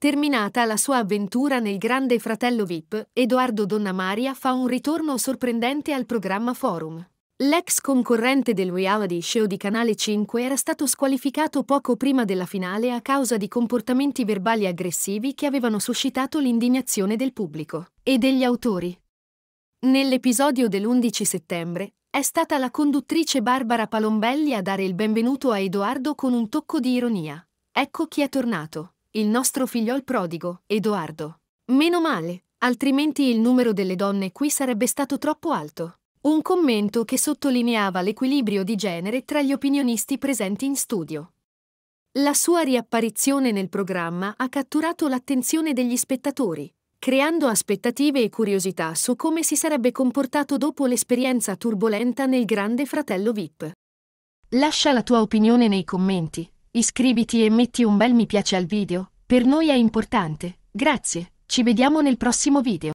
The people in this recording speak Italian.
Terminata la sua avventura nel Grande Fratello VIP, Edoardo Donna Maria fa un ritorno sorprendente al programma Forum. L'ex concorrente del reality show di Canale 5 era stato squalificato poco prima della finale a causa di comportamenti verbali aggressivi che avevano suscitato l'indignazione del pubblico e degli autori. Nell'episodio dell'11 settembre è stata la conduttrice Barbara Palombelli a dare il benvenuto a Edoardo con un tocco di ironia. Ecco chi è tornato il nostro figliol prodigo, Edoardo. Meno male, altrimenti il numero delle donne qui sarebbe stato troppo alto. Un commento che sottolineava l'equilibrio di genere tra gli opinionisti presenti in studio. La sua riapparizione nel programma ha catturato l'attenzione degli spettatori, creando aspettative e curiosità su come si sarebbe comportato dopo l'esperienza turbolenta nel Grande Fratello VIP. Lascia la tua opinione nei commenti Iscriviti e metti un bel mi piace al video, per noi è importante. Grazie, ci vediamo nel prossimo video.